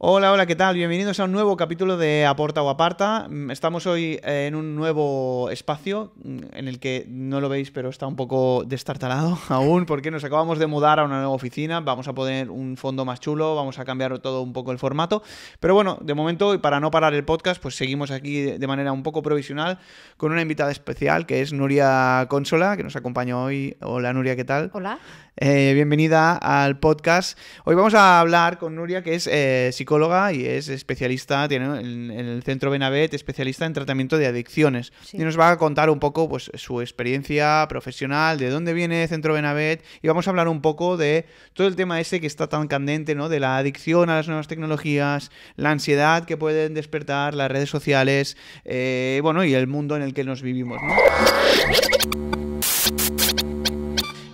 Hola, hola, ¿qué tal? Bienvenidos a un nuevo capítulo de Aporta o Aparta. Mm, estamos hoy eh, en un nuevo espacio mm, en el que no lo veis, pero está un poco destartalado aún porque nos acabamos de mudar a una nueva oficina. Vamos a poner un fondo más chulo, vamos a cambiar todo un poco el formato. Pero bueno, de momento, y para no parar el podcast, pues seguimos aquí de manera un poco provisional con una invitada especial que es Nuria Consola, que nos acompaña hoy. Hola, Nuria, ¿qué tal? Hola. Eh, bienvenida al podcast. Hoy vamos a hablar con Nuria, que es psicóloga eh, psicóloga y es especialista, tiene en, el centro Benavet, especialista en tratamiento de adicciones. Y nos va a contar un poco pues, su experiencia profesional, de dónde viene el centro Benavet y vamos a hablar un poco de todo el tema ese que está tan candente, ¿no? De la adicción a las nuevas tecnologías, la ansiedad que pueden despertar las redes sociales, eh, bueno, y el mundo en el que nos vivimos,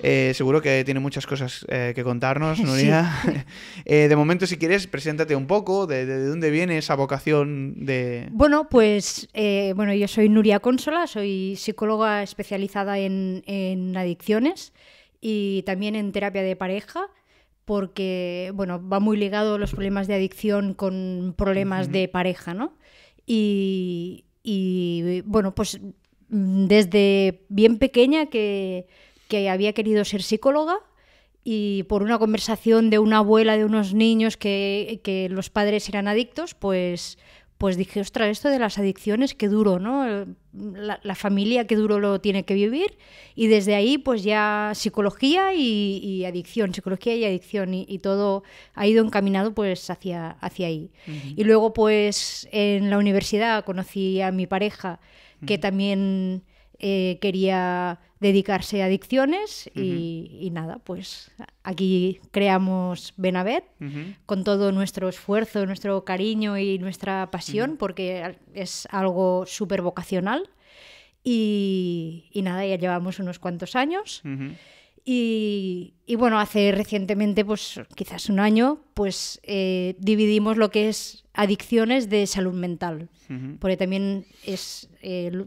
eh, seguro que tiene muchas cosas eh, que contarnos, Nuria. Eh, de momento, si quieres, preséntate un poco, de, dónde viene esa vocación de...? Bueno, pues bueno, yo soy Nuria Consola, soy psicóloga especializada en, adicciones y también en terapia de pareja porque bueno, va muy ligado los problemas de adicción con problemas de pareja, ¿no? y bueno, pues desde bien pequeña que, que había querido ser psicóloga y por una conversación de una abuela de unos niños que, que los padres eran adictos, pues, pues dije, ostras, esto de las adicciones, qué duro, ¿no? La, familia, qué duro lo tiene que vivir. Y desde ahí, pues ya psicología y, adicción, psicología y adicción, y, todo ha ido encaminado pues hacia, hacia ahí. Y luego, pues en la universidad conocí a mi pareja, que también eh, quería dedicarse a adicciones y, nada, pues aquí creamos Benavet con todo nuestro esfuerzo, nuestro cariño y nuestra pasión, porque es algo súper vocacional. Y, y, nada, ya llevamos unos cuantos años. Y, bueno, hace recientemente, pues quizás un año, pues eh, dividimos lo que es adicciones de salud mental. Porque también es,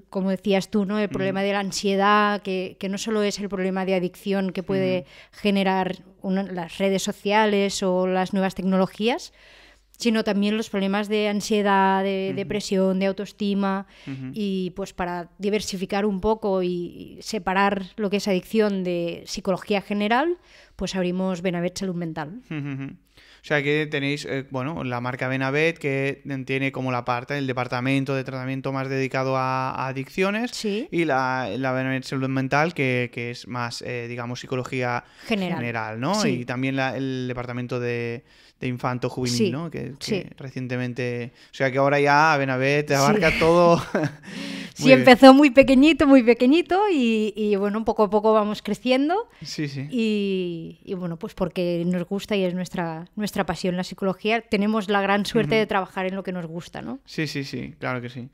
como decías tú, ¿no? El problema de la ansiedad, que, no solo es el problema de adicción que puede generar las redes sociales o las nuevas tecnologías, sino también los problemas de ansiedad, de depresión, de autoestima y pues para diversificar un poco y separar lo que es adicción de psicología general, pues abrimos Benavet Salud Mental. O sea que tenéis, eh, bueno, la marca Benavet, que tiene como la parte, el departamento de tratamiento más dedicado a, adicciones. Y la, la Benavet Salud Mental, que, es más, eh, digamos, psicología general, ¿no? Y también el departamento de, infanto juvenil, ¿no? Que, que recientemente. O sea que ahora ya Benavet abarca todo. sí, empezó muy pequeñito, muy pequeñito y, bueno, poco a poco vamos creciendo. Sí, sí. Y, y, bueno, pues porque nos gusta y es nuestra, nuestra pasión la psicología, tenemos la gran suerte de trabajar en lo que nos gusta, ¿no? Sí, sí, sí, claro que sí.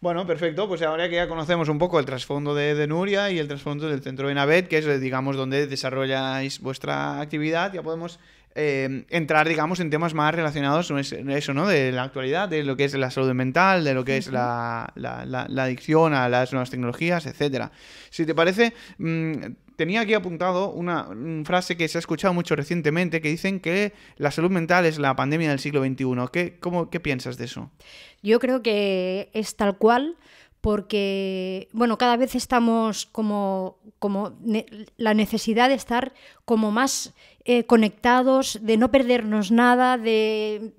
Bueno, perfecto. Pues ahora que ya conocemos un poco el trasfondo de, Nuria y el trasfondo del centro de Navet, que es, digamos, donde desarrolláis vuestra actividad, ya podemos Em, entrar, digamos, en temas más relacionados con eso, ¿no? De la actualidad, de lo que es la salud mental, de lo que es la, adicción a las nuevas tecnologías, etcétera. Si te parece, mm, tenía aquí apuntado una frase que se ha escuchado mucho recientemente, que dicen que la salud mental es la pandemia del siglo XXI. ¿Qué, cómo, qué piensas de eso? Yo creo que es tal cual porque, bueno, cada vez estamos como, como la necesidad de estar como más eh, conectados, de no perdernos nada, de,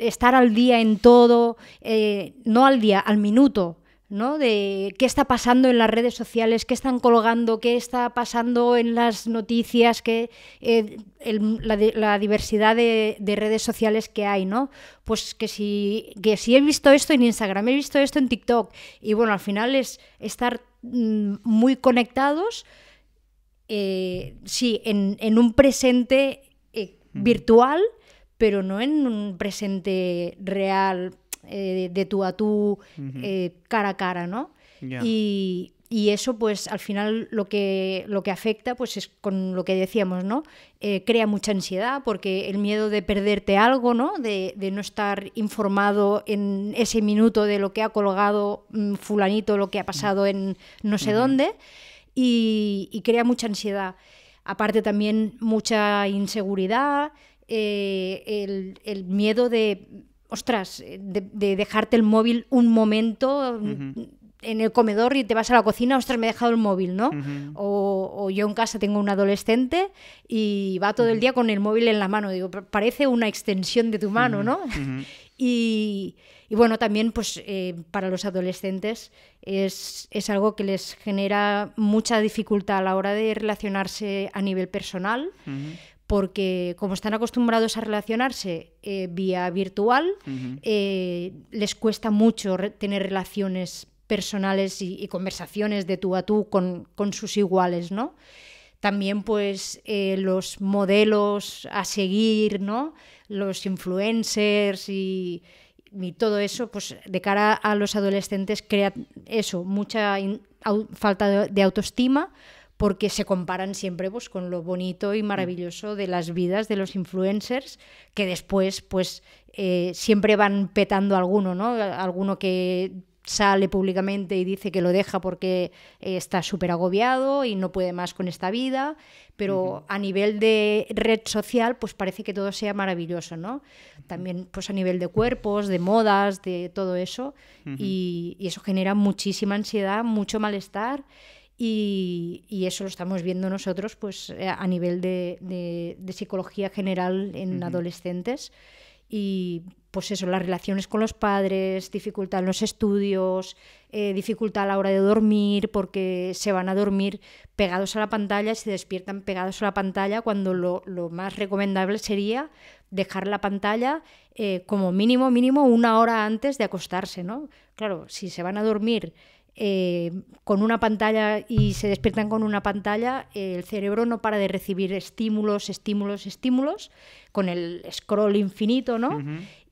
estar al día en todo, eh, no al día, al minuto, ¿no? De qué está pasando en las redes sociales, qué están colgando, qué está pasando en las noticias, qué, eh, la, diversidad de, de, redes sociales que hay, ¿no? Pues que si, que si he visto esto en Instagram, he visto esto en TikTok, y bueno, al final es estar mm, muy conectados eh, sí, en, un presente eh, virtual, pero no en un presente real eh, de tú a tú, cara a cara, ¿no? Y, eso, pues, al final lo que, lo que afecta, pues, es con lo que decíamos, ¿no? crea mucha ansiedad porque el miedo de perderte algo, ¿no? De, no estar informado en ese minuto de lo que ha colgado mm, fulanito, lo que ha pasado en no sé dónde y, crea mucha ansiedad. Aparte también mucha inseguridad, eh, el, miedo de, ostras, de, dejarte el móvil un momento. Mm, en el comedor y te vas a la cocina, ostras, me he dejado el móvil, ¿no? o, yo en casa tengo un adolescente y va todo el día con el móvil en la mano. Digo, parece una extensión de tu mano, ¿no? Y, bueno, también pues, eh, para los adolescentes es, algo que les genera mucha dificultad a la hora de relacionarse a nivel personal. porque como están acostumbrados a relacionarse eh, vía virtual, eh, les cuesta mucho tener relaciones personales y, conversaciones de tú a tú con, con sus iguales, ¿no? también pues eh, los modelos a seguir, ¿no? Los influencers y, todo eso, pues de cara a los adolescentes crea eso, mucha falta de autoestima porque se comparan siempre pues, con lo bonito y maravilloso de las vidas de los influencers, que después pues eh, siempre van petando alguno, ¿no? Alguno que sale públicamente y dice que lo deja porque eh, está súper agobiado y no puede más con esta vida, pero a nivel de red social, pues parece que todo sea maravilloso, ¿no? También pues a nivel de cuerpos, de modas, de todo eso, y, eso genera muchísima ansiedad, mucho malestar. Y, eso lo estamos viendo nosotros pues eh, a nivel de, psicología general en adolescentes y pues eso, las relaciones con los padres, dificultad en los estudios, eh, dificultad a la hora de dormir, porque se van a dormir pegados a la pantalla y se despiertan pegados a la pantalla, cuando lo, más recomendable sería dejar la pantalla eh, como mínimo, mínimo una hora antes de acostarse, ¿no? Claro, si se van a dormir eh, con una pantalla y se despiertan con una pantalla, el cerebro no para de recibir estímulos, estímulos, estímulos, con el scroll infinito, ¿no?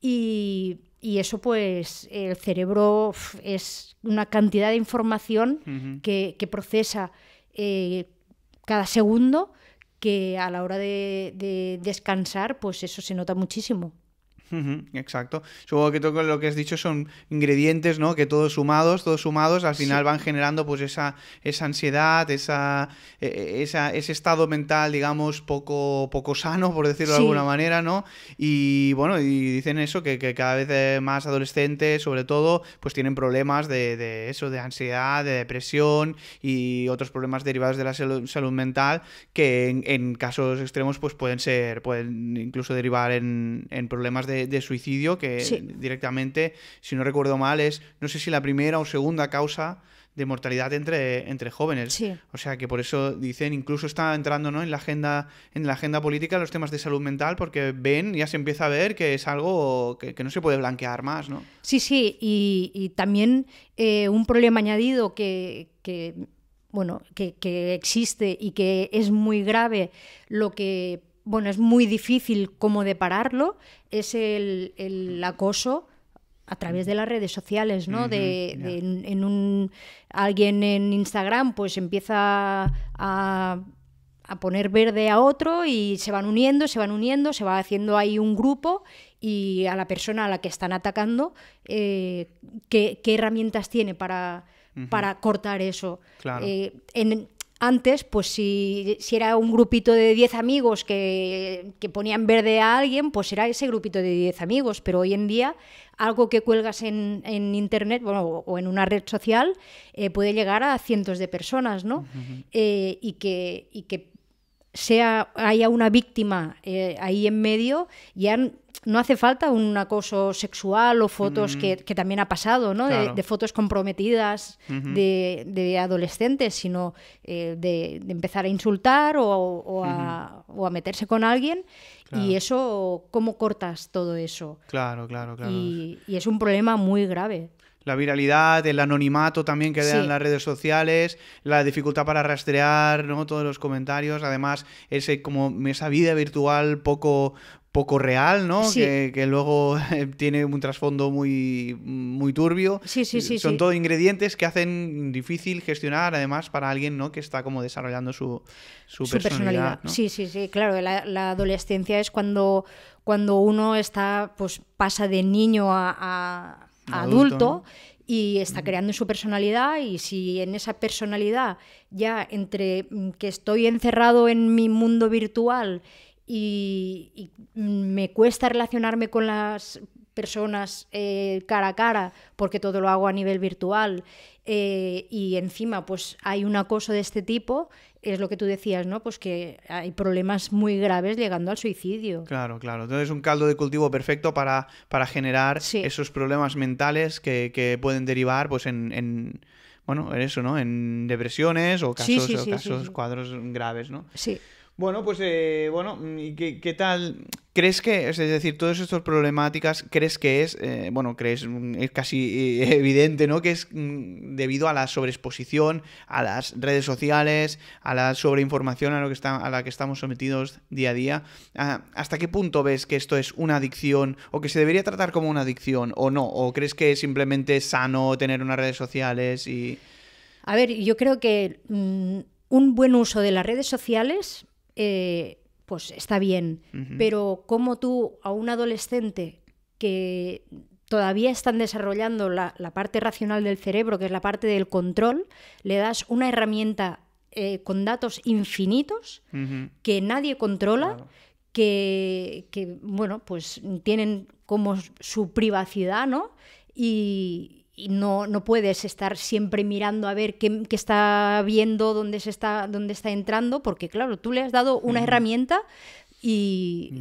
y, eso pues el cerebro es una cantidad de información que, procesa eh, cada segundo que a la hora de descansar, pues eso se nota muchísimo. Exacto. Supongo que todo lo que has dicho son ingredientes, ¿no? Que todos sumados, todos sumados, al final van generando pues esa, esa ansiedad, e, e, esa, ese estado mental, digamos, poco, poco sano, por decirlo de alguna manera, ¿no? Y bueno, y dicen eso, que, cada vez más adolescentes, sobre todo, pues tienen problemas de, eso, de ansiedad, de depresión y otros problemas derivados de la salud, mental, que en, casos extremos, pues pueden ser, pueden incluso derivar en problemas de de, suicidio, que directamente, si no recuerdo mal, es no sé si la primera o segunda causa de mortalidad entre, entre jóvenes. O sea que por eso dicen, incluso está entrando ¿no? en la agenda, en la agenda política los temas de salud mental, porque ven, ya se empieza a ver que es algo que, no se puede blanquear más, ¿no? Sí, sí, y, también eh, un problema añadido que, bueno, que existe y que es muy grave, lo que bueno, es muy difícil cómo depararlo. es el, el acoso a través de las redes sociales, ¿no? de, en, un alguien en Instagram pues empieza a, a, poner verde a otro y se van uniendo, se van uniendo, se va haciendo ahí un grupo y a la persona a la que están atacando, eh, ¿qué, herramientas tiene para, para cortar eso? Eh, en, antes, pues si, era un grupito de 10 amigos que, ponían verde a alguien, pues era ese grupito de 10 amigos, pero hoy en día algo que cuelgas en, internet o en una red social eh, puede llegar a cientos de personas, ¿no? Eh, y, que, y que sea, haya una víctima eh, ahí en medio, ya no hace falta un acoso sexual o fotos que, también ha pasado, ¿no? De, fotos comprometidas de, adolescentes, sino eh, de, empezar a insultar o, a, meterse con alguien. Y eso, ¿cómo cortas todo eso? Claro, claro, claro. y es un problema muy grave. La viralidad, el anonimato también que hay dan las redes sociales, la dificultad para rastrear, ¿no? Todos los comentarios. Además, ese como esa vida virtual poco, poco real, ¿no? Que, luego tiene un trasfondo muy, muy turbio. Sí, sí, sí. Son todo ingredientes que hacen difícil gestionar, además, para alguien, ¿no? Que está como desarrollando su, personalidad. Sí, sí, sí. Claro, la, adolescencia es cuando, cuando uno está, pues pasa de niño a adulto, y está creando su personalidad y si en esa personalidad ya entre mm, que estoy encerrado en mi mundo virtual y, mm, me cuesta relacionarme con las personas eh, cara a cara porque todo lo hago a nivel virtual eh, y encima pues hay un acoso de este tipo es lo que tú decías, ¿no? Pues que hay problemas muy graves llegando al suicidio. Claro, claro. Entonces es un caldo de cultivo perfecto para, para generar esos problemas mentales que, que pueden derivar pues en, bueno, en eso, ¿no? En depresiones o casos, o casos cuadros graves, ¿no? Sí. Bueno, pues eh, bueno, mm, qué, tal? ¿Crees que, es decir, todas estas problemáticas, crees que es, eh, bueno, crees, mm, es casi eh, evidente, ¿no? Que es mm, debido a la sobreexposición, a las redes sociales, a la sobreinformación a, lo que está, a la que estamos sometidos día a día. Ah, ¿Hasta qué punto ves que esto es una adicción o que se debería tratar como una adicción o no? ¿O crees que es simplemente sano tener unas redes sociales y... A ver, yo creo que un buen uso de las redes sociales eh, pues está bien. Pero como tú a un adolescente que todavía están desarrollando la, parte racional del cerebro, que es la parte del control, le das una herramienta eh, con datos infinitos que nadie controla. Que, que, bueno, pues tienen como su privacidad, ¿no? Y, y no, puedes estar siempre mirando a ver qué, está viendo, dónde, se está, dónde está entrando, porque claro, tú le has dado una herramienta y,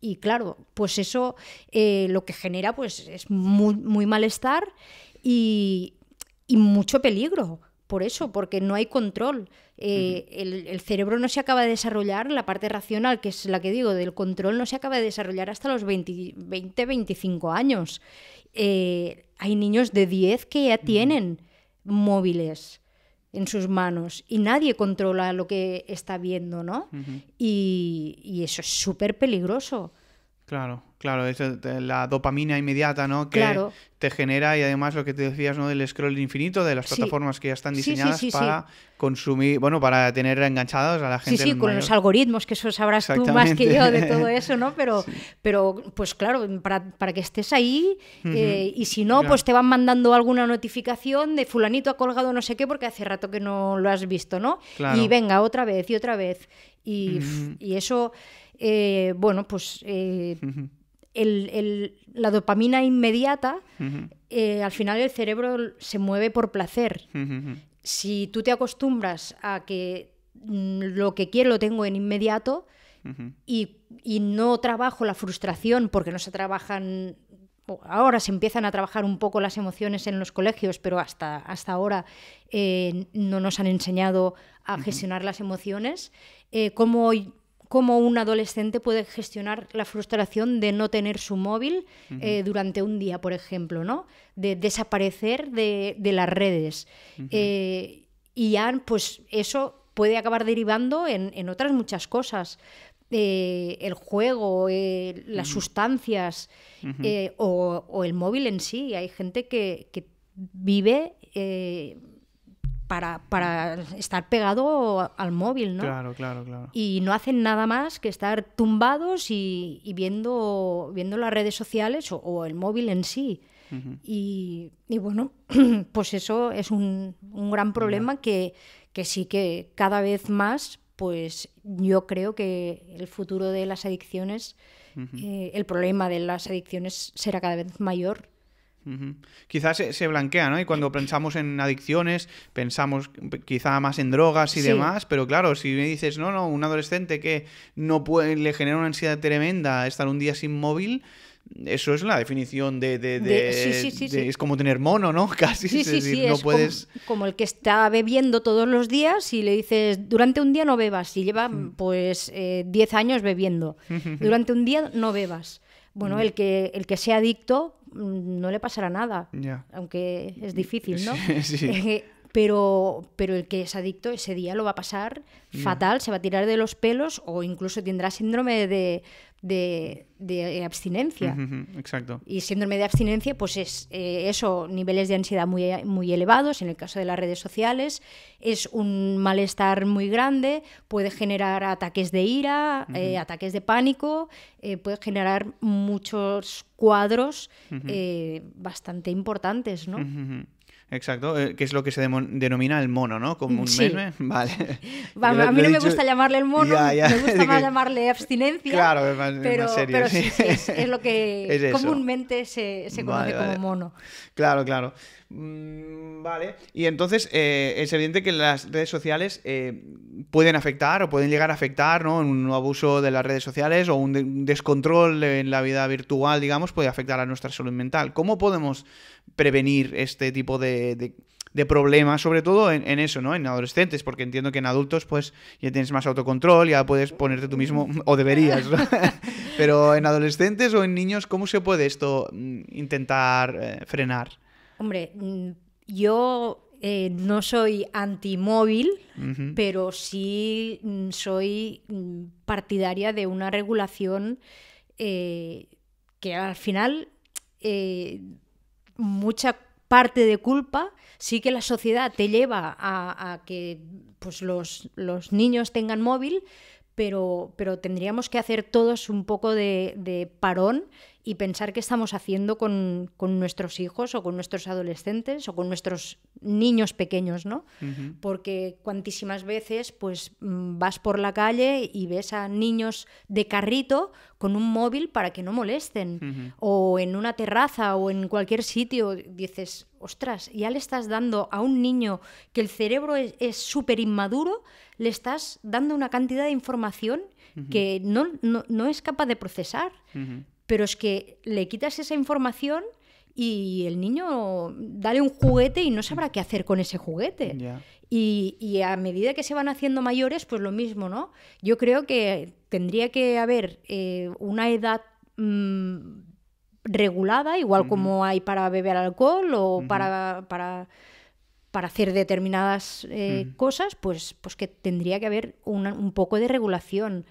y claro, pues eso eh, lo que genera pues es muy, malestar y, y mucho peligro por eso, porque no hay control. Eh, el, cerebro no se acaba de desarrollar, la parte racional, que es la que digo, del control, no se acaba de desarrollar hasta los 20, 25 años. Eh, hay niños de 10 que ya tienen móviles en sus manos y nadie controla lo que está viendo, ¿no? y, y, eso es súper peligroso. Claro, claro, es la dopamina inmediata, ¿no? Que te genera y además lo que te decías, ¿no? Del scroll infinito, de las plataformas que ya están diseñadas para consumir, bueno, para tener enganchados a la gente. Sí, sí, con los algoritmos, que eso sabrás tú más que yo de todo eso, ¿no? Pero, pero pues claro, para, para que estés ahí eh, y si no, pues te van mandando alguna notificación de fulanito ha colgado no sé qué porque hace rato que no lo has visto, ¿no? Y venga, otra vez y otra vez. Y, y eso... Eh, bueno, pues eh, la dopamina inmediata, eh, al final el cerebro se mueve por placer. Si tú te acostumbras a que mm, lo que quiero lo tengo en inmediato y, no trabajo la frustración porque no se trabajan ahora se empiezan a trabajar un poco las emociones en los colegios, pero hasta, hasta ahora no nos han enseñado a gestionar las emociones. Eh, ¿Cómo cómo un adolescente puede gestionar la frustración de no tener su móvil eh, durante un día, por ejemplo, ¿no? De desaparecer de, las redes. Eh, y ya, pues eso puede acabar derivando en, otras muchas cosas. Eh, el juego, las sustancias o, el móvil en sí. Hay gente que vive para, estar pegado al móvil, ¿no? Claro, claro, claro. Y no hacen nada más que estar tumbados y, viendo, viendo las redes sociales o, el móvil en sí. y, bueno, pues eso es un, gran problema que, sí que cada vez más, pues yo creo que el futuro de las adicciones, eh, el problema de las adicciones será cada vez mayor Quizás se, blanquea, ¿no? Y cuando pensamos en adicciones, pensamos quizá más en drogas y demás, pero claro, si me dices, no, no, un adolescente que no puede, le genera una ansiedad tremenda estar un día sin móvil, eso es la definición de... es como tener mono, ¿no? Casi. Sí, no puedes... Como, el que está bebiendo todos los días y le dices, durante un día no bebas, y lleva hmm. pues 10 eh, años bebiendo, durante un día no bebas. Bueno, hmm. el que, el que sea adicto no le pasará nada. Aunque es difícil, ¿no? Sí, sí. Eh, pero, el que es adicto ese día lo va a pasar fatal, se va a tirar de los pelos o incluso tendrá síndrome de, abstinencia. exacto. Y síndrome de abstinencia, pues es eh, eso, niveles de ansiedad muy, muy elevados, en el caso de las redes sociales, es un malestar muy grande, puede generar ataques de ira, eh, ataques de pánico, eh, puede generar muchos cuadros bastante importantes, ¿no? Exacto, eh, que es lo que se denomina el mono, ¿no? Como Vale. a mí no me gusta llamarle el mono, me gusta más llamarle abstinencia. Claro, es más, pero, es, lo que comúnmente se, conoce como mono. Claro, claro. Mm, vale, y entonces eh, es evidente que las redes sociales eh, pueden afectar o pueden llegar a afectar, ¿no? Un abuso de las redes sociales o un descontrol en la vida virtual, digamos, puede afectar a nuestra salud mental. ¿Cómo podemos prevenir este tipo de, de, problemas, sobre todo en, eso, ¿no? En adolescentes, porque entiendo que en adultos pues ya tienes más autocontrol, ya puedes ponerte tú mismo, o deberías, pero en adolescentes o en niños, ¿cómo se puede esto mm, intentar eh, frenar? Hombre, mm, yo eh, no soy antimóvil, pero sí mm, soy partidaria de una regulación eh, que al final mucha parte de culpa sí que la sociedad te lleva a, que pues los, los, niños tengan móvil, pero, pero tendríamos que hacer todos un poco de, de parón y pensar qué estamos haciendo con, nuestros hijos o con nuestros adolescentes o con nuestros niños pequeños, ¿no? Porque cuantísimas veces pues mm, vas por la calle y ves a niños de carrito con un móvil para que no molesten o en una terraza o en cualquier sitio dices, ostras, ya le estás dando a un niño que el cerebro es súper inmaduro, le estás dando una cantidad de información que no, no, es capaz de procesar. Pero es que le quitas esa información y el niño dale un juguete y no sabrá qué hacer con ese juguete. Y, a medida que se van haciendo mayores, pues lo mismo, ¿no? Yo creo que tendría que haber eh, una edad mm, regulada, igual como hay para beber alcohol o para, para para hacer determinadas eh, cosas, pues, pues que tendría que haber un poco de regulación.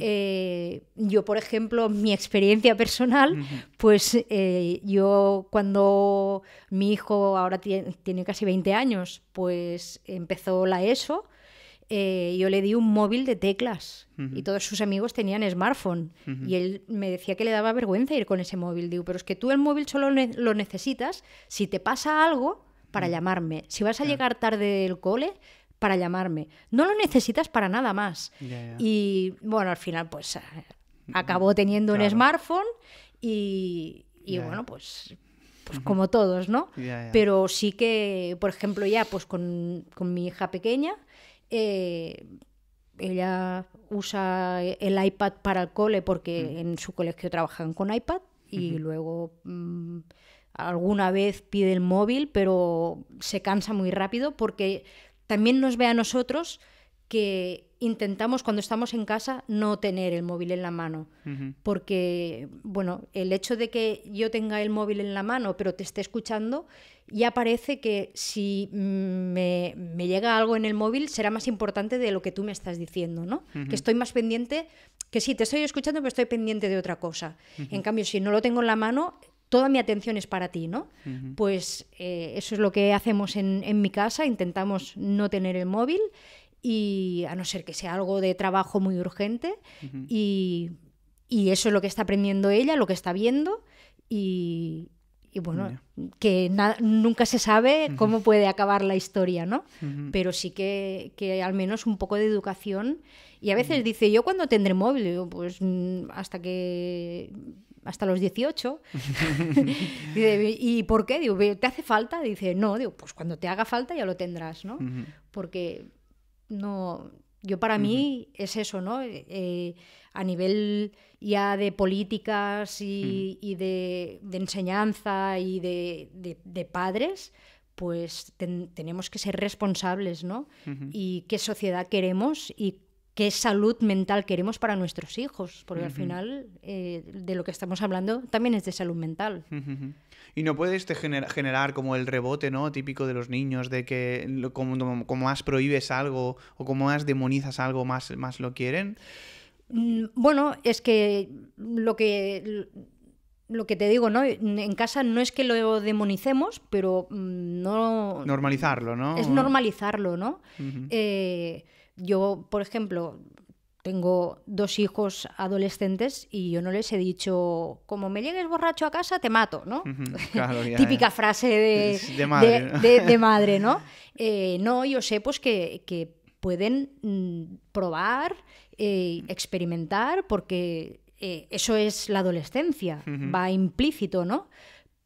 Eh, yo, por ejemplo, mi experiencia personal, pues eh, yo cuando mi hijo ahora tiene casi 20 años, pues empezó la ESO, yo le di un móvil de teclas y todos sus amigos tenían smartphone y él me decía que le daba vergüenza ir con ese móvil. Digo, pero es que tú el móvil solo lo necesitas si te pasa algo para mm. llamarme. Si vas a llegar tarde del cole, para llamarme. No lo necesitas para nada más. Y bueno, al final pues eh, mm, acabó teniendo un smartphone y, bueno, pues, pues como todos, ¿no? Pero sí que, por ejemplo, ya pues con, mi hija pequeña, eh, ella usa el iPad para el cole porque mm. en su colegio trabajan con iPad y luego alguna vez pide el móvil, pero se cansa muy rápido porque también nos ve a nosotros que intentamos cuando estamos en casa no tener el móvil en la mano, porque bueno, el hecho de que yo tenga el móvil en la mano pero te esté escuchando, ya parece que si me, llega algo en el móvil será más importante de lo que tú me estás diciendo, ¿no? Que estoy más pendiente, que sí, te estoy escuchando pero estoy pendiente de otra cosa. En cambio, si no lo tengo en la mano, toda mi atención es para ti, ¿no? Pues eh, eso es lo que hacemos en, en mi casa, intentamos no tener el móvil y a no ser que sea algo de trabajo muy urgente y, eso es lo que está aprendiendo ella, lo que está viendo y, bueno, que nunca se sabe cómo puede acabar la historia, ¿no? Pero sí que, que, al menos un poco de educación y a veces dice, yo cuando tendré móvil, pues mm, hasta que hasta los 18. ¿y por qué? Digo, ¿te hace falta? Dice, no, digo, pues cuando te haga falta ya lo tendrás, ¿no? Porque no, yo para mí es eso, ¿no? Eh, eh, a nivel ya de políticas y, de, enseñanza y de, padres, pues tenemos que ser responsables, ¿no? Y qué sociedad queremos y qué salud mental queremos para nuestros hijos, porque al final eh, de lo que estamos hablando también es de salud mental. Y no puedes este generar como el rebote ¿no? típico de los niños, de que como, más prohíbes algo o como más demonizas algo, más, más lo quieren. Mm, bueno, es que lo que lo que te digo, ¿no? En casa no es que lo demonicemos, pero mm, no. Normalizarlo, ¿no? Es normalizarlo, ¿no? yo, por ejemplo, tengo dos hijos adolescentes y yo no les he dicho, como me llegues borracho a casa, te mato, ¿no? Típica frase de, de, madre, ¿no? Eh, ¿no? yo sé pues que, pueden mm, probar, eh, experimentar, porque eh, eso es la adolescencia, va implícito, ¿no?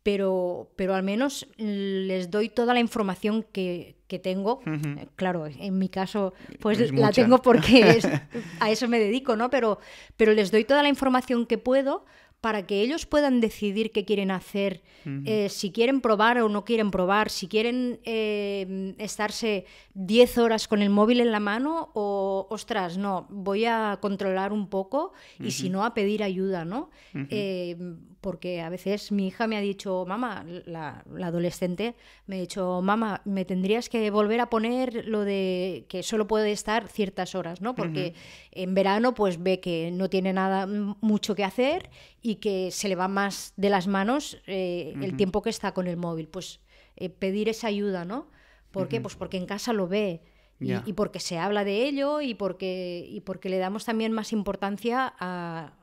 pero, al menos les doy toda la información que, tengo. Eh, claro, en mi caso, pues la tengo porque a eso me dedico, ¿no? Pero, pero les doy toda la información que puedo para que ellos puedan decidir qué quieren hacer, eh, si quieren probar o no quieren probar, si quieren eh, estarse 10 horas con el móvil en la mano o, ostras, no, voy a controlar un poco y si no, a pedir ayuda, ¿no? porque a veces mi hija me ha dicho, mamá, la, adolescente, me ha dicho, mamá, me tendrías que volver a poner lo de que solo puede estar ciertas horas, ¿no? Porque en verano pues ve que no tiene nada mucho que hacer y que se le va más de las manos eh, el tiempo que está con el móvil. Pues eh, pedir esa ayuda, ¿no? ¿Por qué? Pues porque en casa lo ve. Y, porque se habla de ello y porque, y porque le damos también más importancia a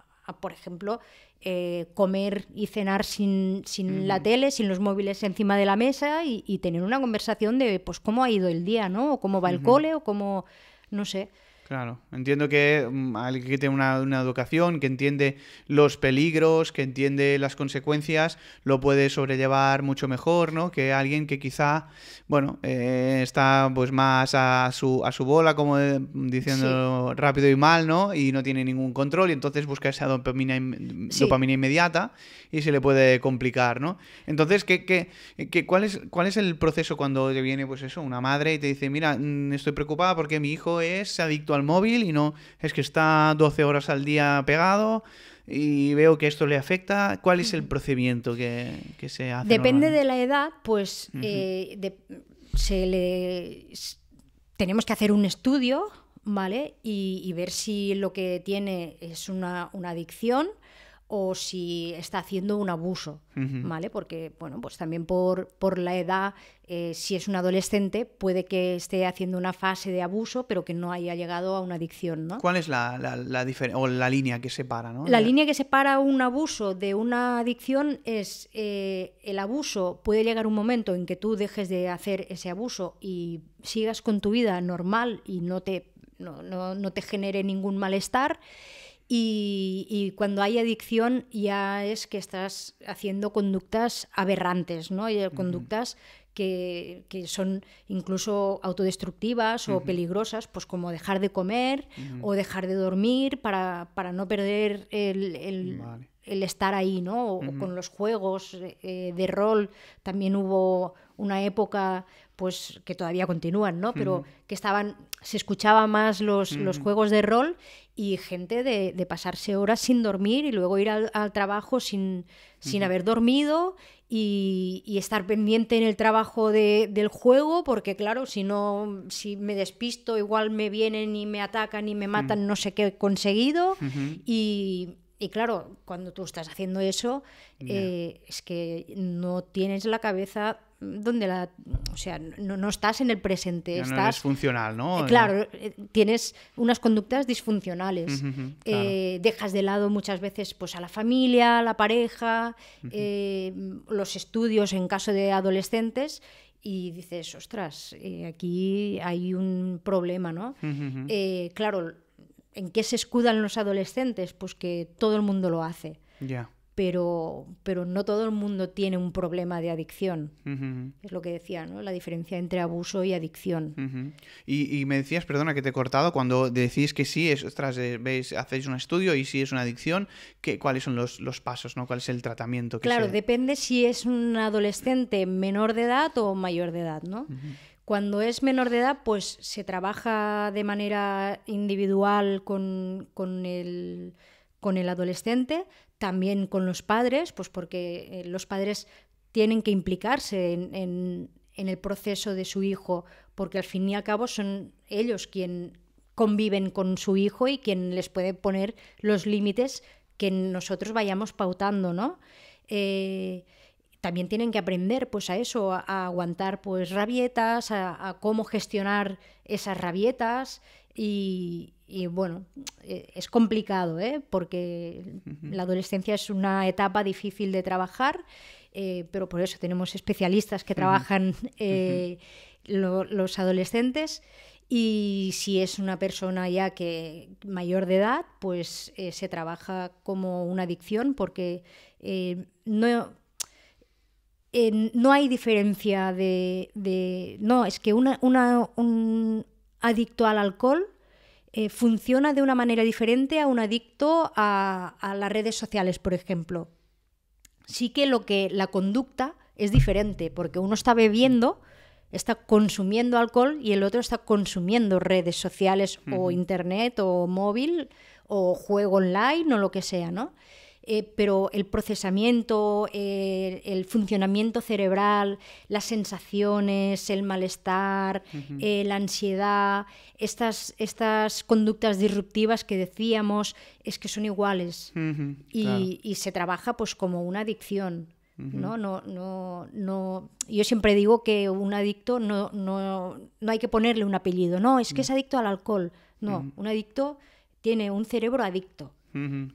por ejemplo, eh, comer y cenar sin, la tele, sin los móviles encima de la mesa y, tener una conversación de pues cómo ha ido el día, ¿no? O cómo va el cole o cómo, no sé. Claro, entiendo que mm, alguien que tiene una, educación, que entiende los peligros, que entiende las consecuencias, lo puede sobrellevar mucho mejor, ¿no? Que alguien que quizá, bueno, eh, está pues más a su, a su bola, como eh, diciendo rápido y mal, ¿no? Y no tiene ningún control y entonces busca esa dopamina, dopamina inmediata y se le puede complicar, ¿no? Entonces, ¿qué, qué, cuál, es, ¿cuál es el proceso cuando viene, pues eso, una madre y te dice, mira, mm, estoy preocupada porque mi hijo es adicto al móvil y no es que está 12 horas al día pegado y veo que esto le afecta, ¿cuál es el procedimiento que, se hace? Depende de la edad, pues eh, se le, tenemos que hacer un estudio, ¿vale? Y, ver si lo que tiene es una, una adicción o si está haciendo un abuso, ¿vale? Porque, bueno, pues también por, por la edad, eh, si es un adolescente, puede que esté haciendo una fase de abuso, pero que no haya llegado a una adicción, ¿no? ¿Cuál es la, la, la, o la línea que separa, ¿no? La línea que separa un abuso de una adicción es eh, el abuso, puede llegar un momento en que tú dejes de hacer ese abuso y sigas con tu vida normal y no te, no, no, no te genere ningún malestar, y, cuando hay adicción ya es que estás haciendo conductas aberrantes, ¿no? Y eh, conductas que, son incluso autodestructivas o peligrosas, pues como dejar de comer o dejar de dormir para, para no perder el, el, estar ahí, ¿no? O, con los juegos eh, eh, de rol también hubo una época pues que todavía continúan, ¿no? Pero que estaban se escuchaba más los, los juegos de rol y gente de, pasarse horas sin dormir y luego ir al, trabajo sin, sin haber dormido y, estar pendiente en el trabajo de, del juego, porque claro, si no, si me despisto, igual me vienen y me atacan y me matan, mm. no sé qué he conseguido. y, y, claro, cuando tú estás haciendo eso, eh, es que no tienes la cabeza donde la. O sea, no, estás en el presente. estás, no funcional, eh, Claro, eh, tienes unas conductas disfuncionales. Eh, dejas de lado muchas veces pues, a la familia, a la pareja, los estudios en caso de adolescentes y dices, ostras, aquí hay un problema, ¿no? claro, ¿en qué se escudan los adolescentes? Pues que todo el mundo lo hace. ya pero, pero no todo el mundo tiene un problema de adicción. Es lo que decía, ¿no? La diferencia entre abuso y adicción. y, me decías, perdona que te he cortado, cuando decís que sí, es, ostras, eh, veis, hacéis un estudio y si es una adicción, ¿cuáles son los, pasos, ¿no? ¿Cuál es el tratamiento? Que claro, depende si es un adolescente menor de edad o mayor de edad, ¿no? Cuando es menor de edad, pues se trabaja de manera individual con, el con el adolescente, también con los padres, pues porque eh, los padres tienen que implicarse en, el proceso de su hijo, porque al fin y al cabo son ellos quien conviven con su hijo y quien les puede poner los límites que nosotros vayamos pautando, ¿no? Eh, también tienen que aprender pues a eso, a, aguantar pues rabietas, a, a, cómo gestionar esas rabietas y, y bueno, eh, es complicado, ¿eh? porque la adolescencia es una etapa difícil de trabajar, eh, pero por eso tenemos especialistas que trabajan eh, los adolescentes. Y si es una persona ya que mayor de edad, pues se trabaja como una adicción porque no, no hay diferencia de, de... No, es que una, una, un adicto al alcohol eh, funciona de una manera diferente a un adicto a, las redes sociales, por ejemplo. Sí que lo que la conducta es diferente, porque uno está bebiendo, está consumiendo alcohol y el otro está consumiendo redes sociales o internet o móvil o juego online o lo que sea, ¿no? Eh, pero el procesamiento, eh, el funcionamiento cerebral, las sensaciones, el malestar, eh, la ansiedad, estas, estas conductas disruptivas que decíamos, es que son iguales y, se trabaja pues como una adicción. ¿no? No, no, no, yo siempre digo que un adicto no, no, no hay que ponerle un apellido, no, es que mm. es adicto al alcohol, no, mm. un adicto tiene un cerebro adicto.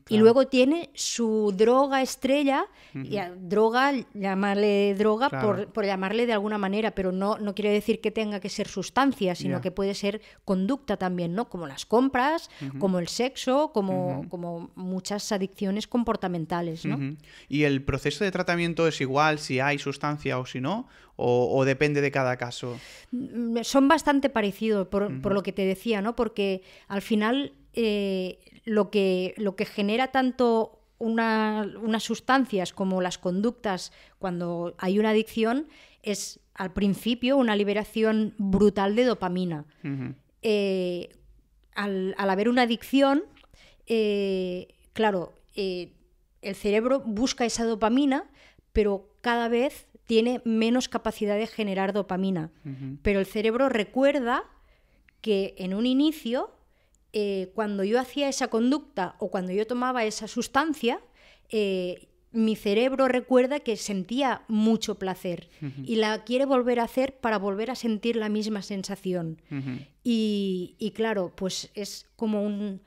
Y luego tiene su droga estrella, y droga, llamarle droga por, llamarle de alguna manera, pero no, no quiere decir que tenga que ser sustancia, sino que puede ser conducta también, ¿no? Como las compras, como el sexo, como, como muchas adicciones comportamentales, ¿Y el proceso de tratamiento es igual si hay sustancia o si no? O, depende de cada caso? Mm, mm, son bastante parecidos, por, por, lo que te decía, ¿no? Porque al final eh, lo, que, lo que genera tanto unas sustancias como las conductas cuando hay una adicción es al principio una liberación brutal de dopamina. Eh, al, haber una adicción, eh, claro, el cerebro busca esa dopamina, pero cada vez tiene menos capacidad de generar dopamina. Pero el cerebro recuerda que en un inicio eh, cuando yo hacía esa conducta o cuando yo tomaba esa sustancia, eh, mi cerebro recuerda que sentía mucho placer y la quiere volver a hacer para volver a sentir la misma sensación. y, claro, pues es como un,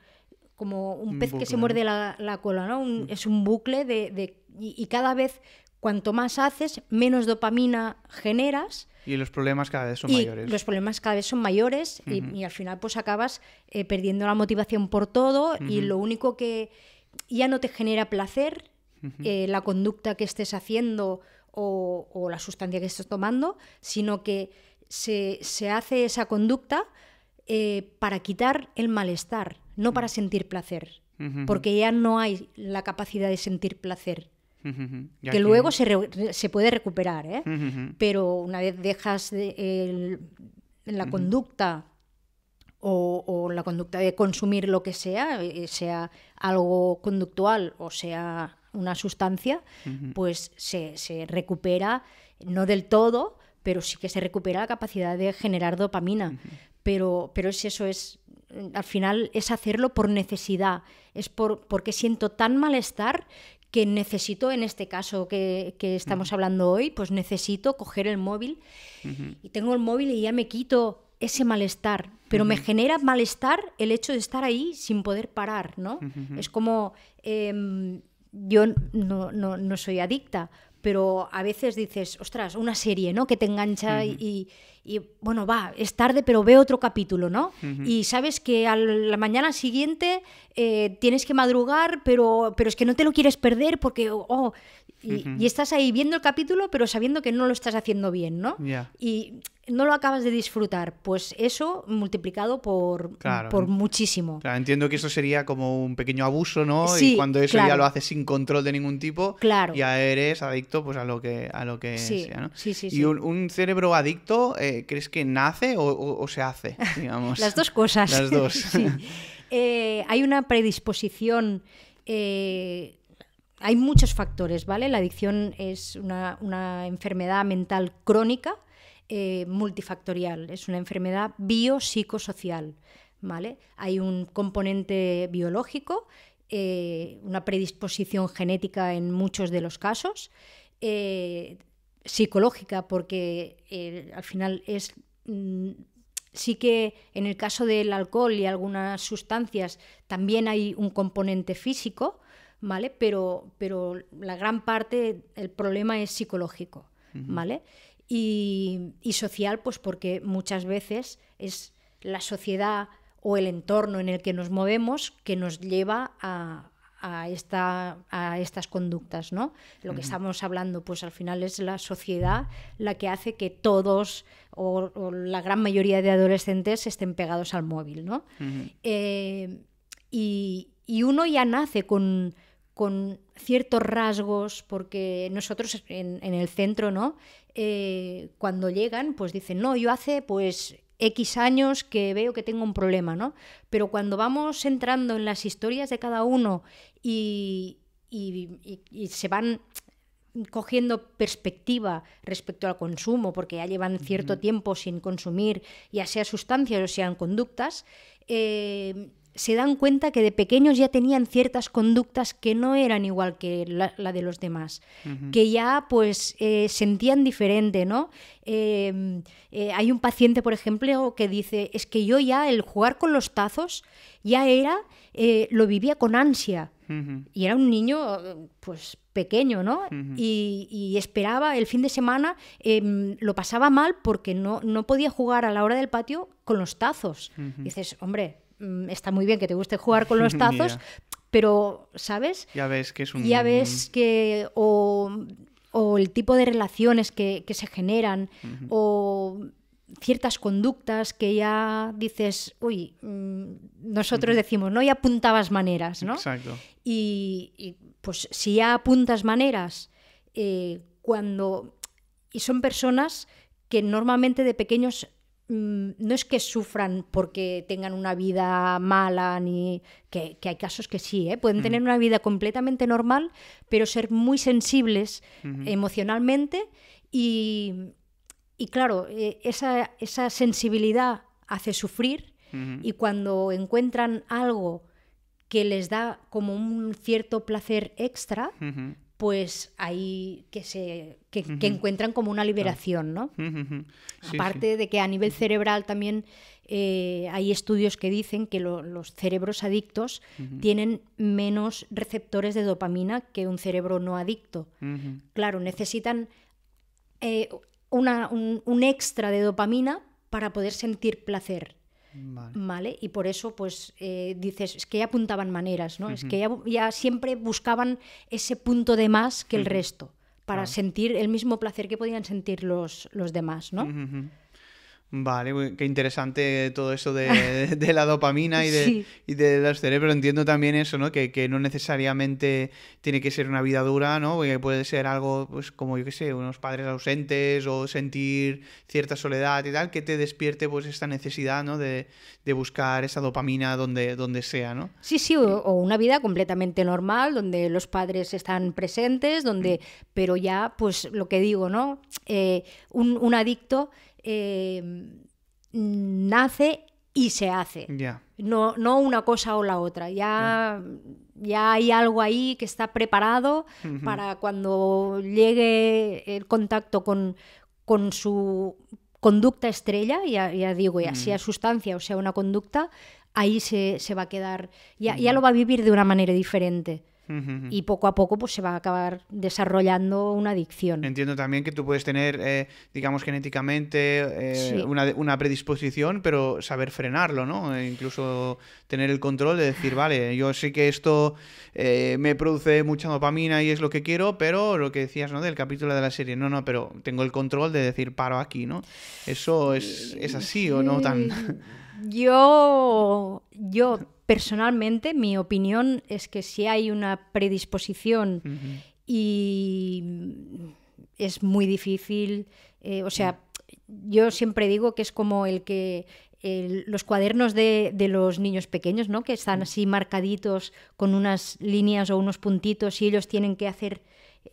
como un, pez que se muerde la, cola, ¿no? Mm. Es un bucle de, y, cada vez Cuanto más haces, menos dopamina generas. Y los problemas cada vez son mayores. Los problemas cada vez son mayores y, al final pues acabas eh, perdiendo la motivación por todo y lo único que ya no te genera placer, eh, la conducta que estés haciendo o, la sustancia que estés tomando, sino que se, hace esa conducta eh, para quitar el malestar, no para sentir placer, porque ya no hay la capacidad de sentir placer que luego se, puede recuperar, ¿eh? pero una vez dejas la conducta o, la conducta de consumir lo que sea, eh, sea algo conductual o sea una sustancia, pues se, recupera, no del todo, pero sí que se recupera la capacidad de generar dopamina. pero, pero es eso, es eh, al final es hacerlo por necesidad, es por, porque siento tan malestar que necesito, en este caso que, estamos hablando hoy, pues necesito coger el móvil y tengo el móvil y ya me quito ese malestar, pero me genera malestar el hecho de estar ahí sin poder parar, ¿no? Es como, em, yo no, no, soy adicta, pero a veces dices, ostras, una serie, ¿no? Que te engancha y, bueno, va, es tarde, pero ve otro capítulo, ¿no? Y sabes que a la mañana siguiente eh, tienes que madrugar, pero, pero es que no te lo quieres perder porque, oh, y, estás ahí viendo el capítulo, pero sabiendo que no lo estás haciendo bien, ¿no? Y no lo acabas de disfrutar. Pues eso multiplicado por, por muchísimo. entiendo que eso sería como un pequeño abuso, ¿no? y cuando eso ya lo haces sin control de ningún tipo, claro. ya eres adicto pues a lo que, a lo que sea, ¿no? ¿Y Un, cerebro adicto, eh, crees que nace o, se hace? Digamos? Las dos cosas. Las dos. Eh, hay una predisposición. Eh, hay muchos factores, ¿vale? La adicción es una, enfermedad mental crónica, eh, multifactorial, es una enfermedad biopsicosocial, ¿vale? Hay un componente biológico, eh, una predisposición genética en muchos de los casos, eh, psicológica, porque al final es... Mm, sí que en el caso del alcohol y algunas sustancias también hay un componente físico, pero, pero la gran parte, el problema es psicológico, ¿vale? Y, social, pues porque muchas veces es la sociedad o el entorno en el que nos movemos que nos lleva a, esta, a estas conductas, ¿no? Lo que estamos hablando, pues al final es la sociedad la que hace que todos o, la gran mayoría de adolescentes estén pegados al móvil, eh, y, uno ya nace con, con ciertos rasgos, porque nosotros en, el centro, ¿no? Eh, cuando llegan, pues dicen, no, yo hace pues X años que veo que tengo un problema, ¿no? Pero cuando vamos entrando en las historias de cada uno y, se van cogiendo perspectiva respecto al consumo, porque ya llevan cierto tiempo sin consumir, ya sea sustancias o sean conductas, eh, se dan cuenta que de pequeños ya tenían ciertas conductas que no eran igual que la, de los demás, que ya pues eh, sentían diferente, ¿no? Em, eh, hay un paciente, por ejemplo, que dice, es que yo ya el jugar con los tazos ya era, eh, lo vivía con ansia. Y era un niño, pues pequeño, ¿no? y, esperaba el fin de semana, em, lo pasaba mal porque no, no podía jugar a la hora del patio con los tazos. Dices, hombre, Mm, está muy bien que te guste jugar con los tazos, pero, ¿sabes? Ya ves que es un... Ya ves que... O, el tipo de relaciones que, se generan, o ciertas conductas que ya dices, uy, mm, nosotros decimos, ¿no? Ya apuntabas maneras, ¿no? Exacto. Y, pues si ya apuntas maneras, eh, cuando... Y son personas que normalmente de pequeños Mm, no es que sufran porque tengan una vida mala, ni que, hay casos que sí, ¿eh? pueden mm. tener una vida completamente normal, pero ser muy sensibles emocionalmente y, claro, eh, esa, sensibilidad hace sufrir y cuando encuentran algo que les da como un cierto placer extra, pues ahí que se que, encuentran como una liberación, ¿no? Aparte de que a nivel cerebral también eh, hay estudios que dicen que los cerebros adictos tienen menos receptores de dopamina que un cerebro no adicto. Claro, necesitan eh, un, extra de dopamina para poder sentir placer. Vale. Y por eso, pues, eh, dices, es que ya apuntaban maneras, ¿no? Es que ya, siempre buscaban ese punto de más que el resto para sentir el mismo placer que podían sentir los, los demás, ¿no? Vale, qué interesante todo eso de, la dopamina y de, los cerebros. Entiendo también eso, ¿no? Que, no necesariamente tiene que ser una vida dura, ¿no? Porque puede ser algo, pues, como yo qué sé, unos padres ausentes o sentir cierta soledad y tal, que te despierte, pues, esta necesidad, ¿no? De, de buscar esa dopamina donde, donde sea, ¿no? Sí, sí, o, una vida completamente normal, donde los padres están presentes, donde, mm. pero ya, pues, lo que digo, ¿no? Eh, un, un adicto Em, nace y se hace. No, no una cosa o la otra. Ya, ya hay algo ahí que está preparado para cuando llegue el contacto con, su conducta estrella, ya, ya digo, ya sea sustancia o sea una conducta, ahí se, va a quedar, ya, lo va a vivir de una manera diferente. Y poco a poco pues, se va a acabar desarrollando una adicción. Entiendo también que tú puedes tener, eh, digamos, genéticamente eh, una, predisposición, pero saber frenarlo, ¿no? E incluso tener el control de decir, vale, yo sé que esto eh, me produce mucha dopamina y es lo que quiero, pero lo que decías, ¿no? Del capítulo de la serie, no, no, pero tengo el control de decir, paro aquí, ¿no? Eso es, es así o no tan... Yo, yo personalmente, mi opinión es que si hay una predisposición y es muy difícil, eh, o sea, yo siempre digo que es como el que los cuadernos de, los niños pequeños, ¿no? Que están así marcaditos con unas líneas o unos puntitos y ellos tienen que hacer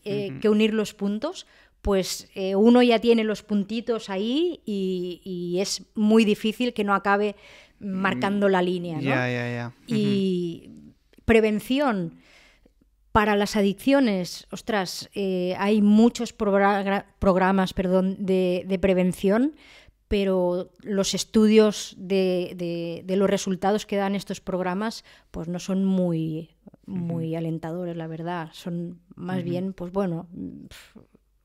eh, que unir los puntos pues eh, uno ya tiene los puntitos ahí y, es muy difícil que no acabe mm, marcando la línea. Y prevención para las adicciones, ostras, eh, hay muchos programas perdón, de, prevención, pero los estudios de, los resultados que dan estos programas pues no son muy, muy alentadores, la verdad. Son más bien, pues bueno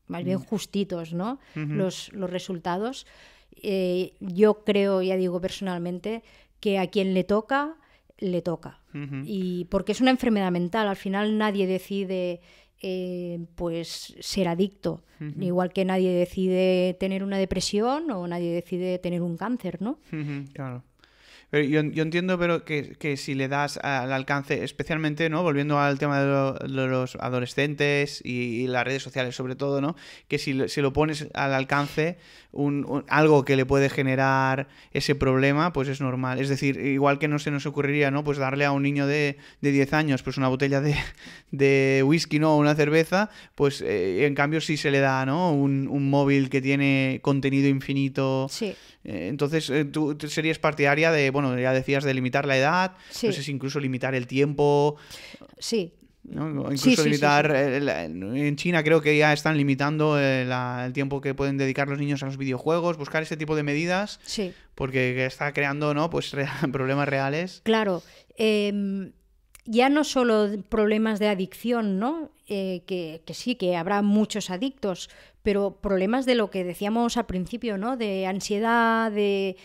más bien mm. justitos, ¿no? los, los, resultados. Eh, yo creo, ya digo personalmente, que a quien le toca, le toca. Y porque es una enfermedad mental, al final nadie decide eh, pues ser adicto, igual que nadie decide tener una depresión o nadie decide tener un cáncer, ¿no? Claro yo, entiendo pero que, si le das al alcance, especialmente, ¿no? Volviendo al tema de, los adolescentes y, las redes sociales sobre todo, ¿no? Que si, si lo pones al alcance, un, algo que le puede generar ese problema, pues es normal. Es decir, igual que no se nos ocurriría, ¿no? Pues darle a un niño de, de 10 años, pues una botella de, whisky, ¿no? O una cerveza, pues eh, en cambio si se le da, ¿no? Un, móvil que tiene contenido infinito. Eh, entonces, eh, tú, tú serías partidaria de, bueno, ya decías de limitar la edad, entonces incluso limitar el tiempo. Sí. Incluso limitar. Eh, en China creo que ya están limitando eh, el, tiempo que pueden dedicar los niños a los videojuegos, buscar ese tipo de medidas. Sí. Porque está creando, ¿no? Pues problemas reales. Claro. Em, ya no solo problemas de adicción, ¿no? Eh, que, sí, que habrá muchos adictos, pero problemas de lo que decíamos al principio, ¿no? De ansiedad, de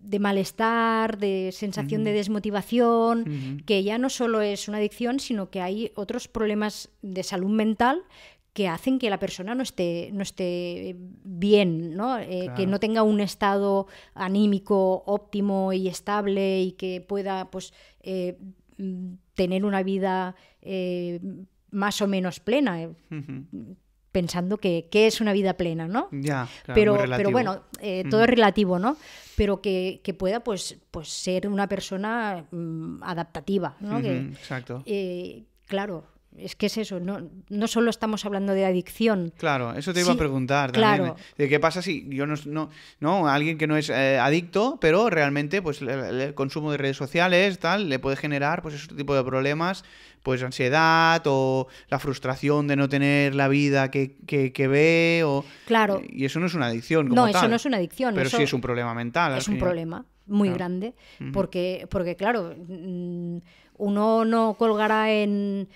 de malestar, de sensación de desmotivación, que ya no solo es una adicción, sino que hay otros problemas de salud mental que hacen que la persona no esté, no esté bien, ¿no? Eh, que no tenga un estado anímico óptimo y estable y que pueda pues, eh, mm, tener una vida eh, más o menos plena pensando que, es una vida plena, ¿no? Ya, pero, pero bueno, eh, todo es relativo, ¿no? Pero que, pueda pues, pues ser una persona mm, adaptativa, ¿no? exacto. Eh, claro, es que es eso, no, no solo estamos hablando de adicción. Claro, eso te iba a preguntar también. ¿De ¿Qué pasa si yo no, no, alguien que no es eh, adicto, pero realmente pues el, consumo de redes sociales, tal, le puede generar pues ese tipo de problemas, pues ansiedad o la frustración de no tener la vida que, que, que ve Claro. Y eso no es una adicción como No, eso no es una adicción. Pero sí es un problema mental. Es un problema muy grande, porque, porque claro... Mm, uno no colgará en,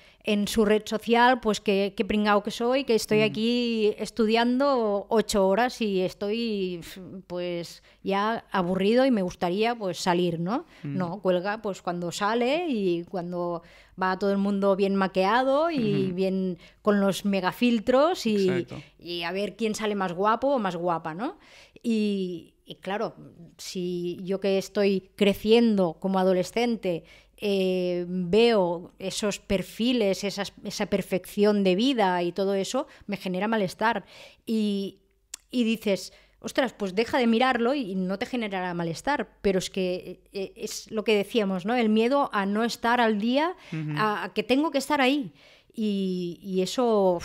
su red social, pues que, pringao que soy, que estoy mm. aquí estudiando ocho horas y estoy pues ya aburrido y me gustaría pues salir, ¿no? Mm. No, cuelga pues cuando sale y cuando va todo el mundo bien maqueado y bien con los megafiltros y, y a ver quién sale más guapo o más guapa, ¿no? y claro, si yo que estoy creciendo como adolescente eh, veo esos perfiles, esa perfección de vida y todo eso, me genera malestar. Y, dices, ostras, pues deja de mirarlo y no te generará malestar. Pero es que eh, es lo que decíamos, ¿no? El miedo a no estar al día, a, que tengo que estar ahí. Y, eso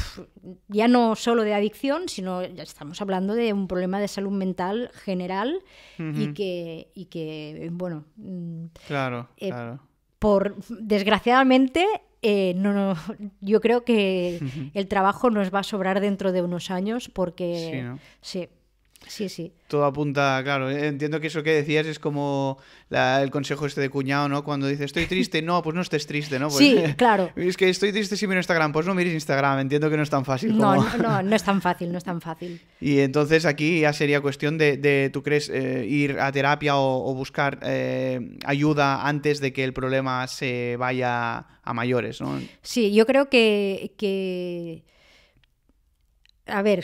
ya no solo de adicción, sino ya estamos hablando de un problema de salud mental general y, que, bueno, mm, claro, eh, claro por desgraciadamente eh, no, no, yo creo que el trabajo nos va a sobrar dentro de unos años porque sí Sí, sí. Todo apunta, claro. Eh, entiendo que eso que decías es como el consejo este de cuñado, ¿no? Cuando dices, estoy triste, no, pues no estés triste, ¿no? Pues sí, claro. Es que estoy triste si miro Instagram, pues no mires Instagram. Entiendo que no es tan fácil. No, no, no, no, es tan fácil, no es tan fácil. Y entonces aquí ya sería cuestión de, ¿tú crees, eh, ir a terapia o, buscar eh, ayuda antes de que el problema se vaya a mayores, ¿no? Sí, yo creo que... que a ver,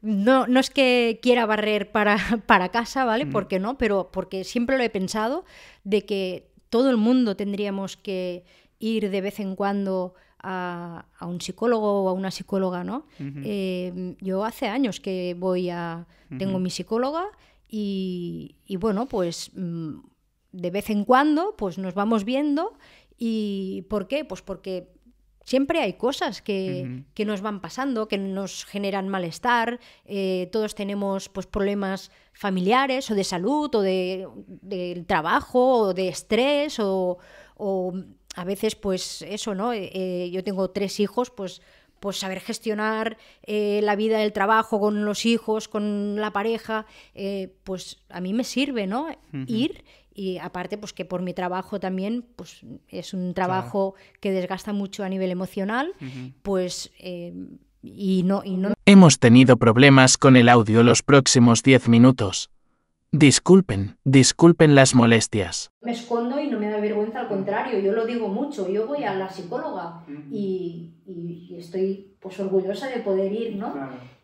no, no es que quiera barrer para, casa, ¿vale? Mm. Porque no, pero porque siempre lo he pensado de que todo el mundo tendríamos que ir de vez en cuando a, un psicólogo o a una psicóloga, ¿no? Em, yo hace años que voy a. tengo mi psicóloga y, y bueno, pues mm, de vez en cuando pues nos vamos viendo. ¿Y por qué? Pues porque siempre hay cosas que, nos van pasando, que nos generan malestar, eh, todos tenemos pues, problemas familiares o de salud o de, trabajo o de estrés o, a veces pues eso, ¿no? Eh, eh, yo tengo tres hijos, pues pues saber gestionar la vida del trabajo con los hijos, con la pareja, pues a mí me sirve, ¿no? Ir y aparte pues que por mi trabajo también pues es un trabajo que desgasta mucho a nivel emocional pues em, y no y no hemos tenido problemas con el audio los próximos 10 minutos Disculpen, disculpen las molestias. Me escondo y no me da vergüenza, al contrario, yo lo digo mucho, yo voy a la psicóloga y, estoy pues orgullosa de poder ir, ¿no?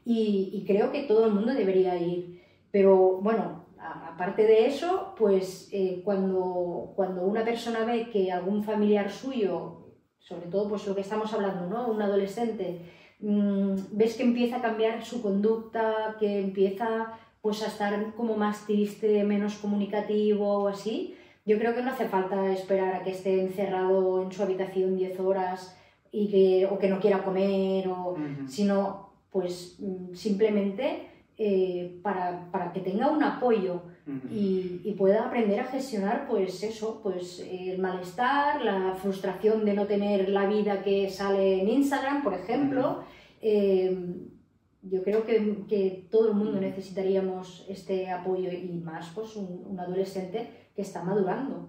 Y, y creo que todo el mundo debería ir, pero bueno, aparte de eso, pues eh, cuando, una persona ve que algún familiar suyo, sobre todo pues lo que estamos hablando, ¿no? Un adolescente, mm, ves que empieza a cambiar su conducta, que empieza pues, a estar como más triste, menos comunicativo o así, yo creo que no hace falta esperar a que esté encerrado en su habitación 10 horas y que, o que no quiera comer, sino pues mm, simplemente eh, para, para, que tenga un apoyo y, pueda aprender a gestionar pues eso, pues eh, el malestar, la frustración de no tener la vida que sale en Instagram, por ejemplo. Eh, yo creo que, que, todo el mundo necesitaríamos este apoyo y más pues un, adolescente que está madurando.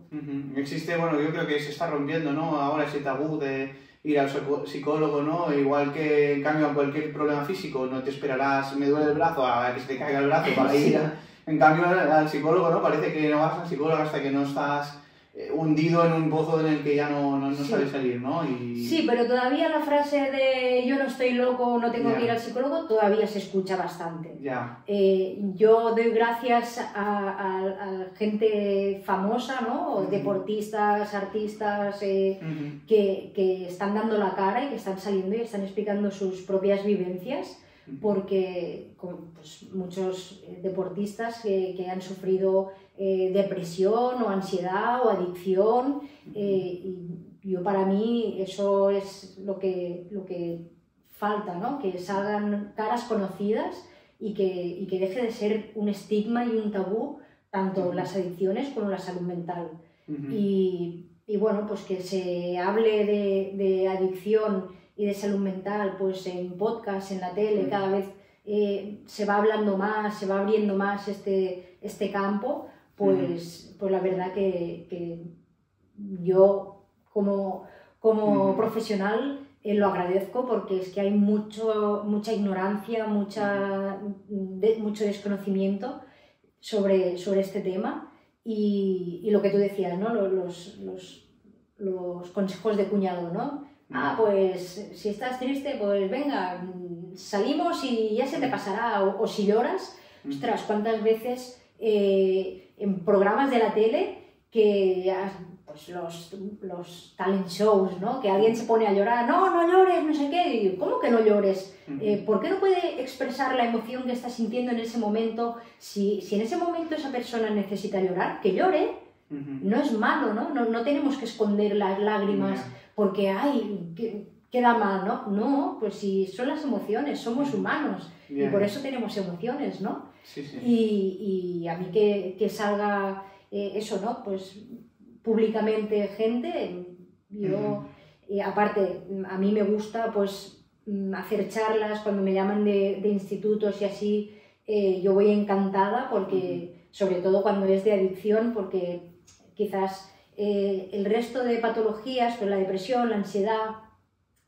Existe, bueno, yo creo que se está rompiendo, ¿no? Ahora ese tabú de ir al psicólogo, ¿no? Igual que en cambio a cualquier problema físico, no te esperarás, me duele el brazo, a que se te caiga el brazo para ir. En cambio al psicólogo, ¿no? Parece que no vas al psicólogo hasta que no estás eh, hundido en un pozo en el que ya no, no, sabe salir, ¿no? Y... Sí, pero todavía la frase de yo no estoy loco, no tengo que ir al psicólogo, todavía se escucha bastante. ya eh, yo doy gracias a, a, gente famosa, ¿no? Deportistas, artistas, eh, que, que, están dando la cara y que están saliendo y están explicando sus propias vivencias porque pues, muchos deportistas que, que han sufrido eh, depresión o ansiedad o adicción. Eh, y yo para mí eso es lo que, lo que falta, ¿no? que salgan caras conocidas y que, y que deje de ser un estigma y un tabú tanto las adicciones como la salud mental. y, y, bueno, pues que se hable de, de, adicción y de salud mental pues en podcast, en la tele, cada vez eh, se va hablando más, se va abriendo más este, este campo, pues, mm. pues la verdad que, yo como, como mm. profesional eh, lo agradezco porque es que hay mucho, mucha ignorancia, mucha, mucho desconocimiento sobre, sobre este tema y, lo que tú decías, ¿no? los, consejos de cuñado, ¿no? Mm. Ah, pues si estás triste, pues venga, salimos y ya se te pasará. O, si lloras, ostras, ¿cuántas veces eh, en programas de la tele que ah, pues los, los talent shows, ¿no? Que alguien se pone a llorar, no, no llores, no sé qué, ¿cómo que no llores? Eh, ¿Por qué no puede expresar la emoción que está sintiendo en ese momento? Si, en ese momento esa persona necesita llorar, que llore, no es malo, ¿no? ¿no? tenemos que esconder las lágrimas porque, ay, que, queda mal, ¿no? No, pues si son las emociones, somos humanos y por eso tenemos emociones, ¿no? Y, a mí que, salga eh, eso, ¿no? Pues públicamente gente, yo, aparte, a mí me gusta pues mm, hacer charlas cuando me llaman de, institutos y así, eh, yo voy encantada porque, sobre todo cuando es de adicción, porque quizás eh, el resto de patologías, pues la depresión, la ansiedad,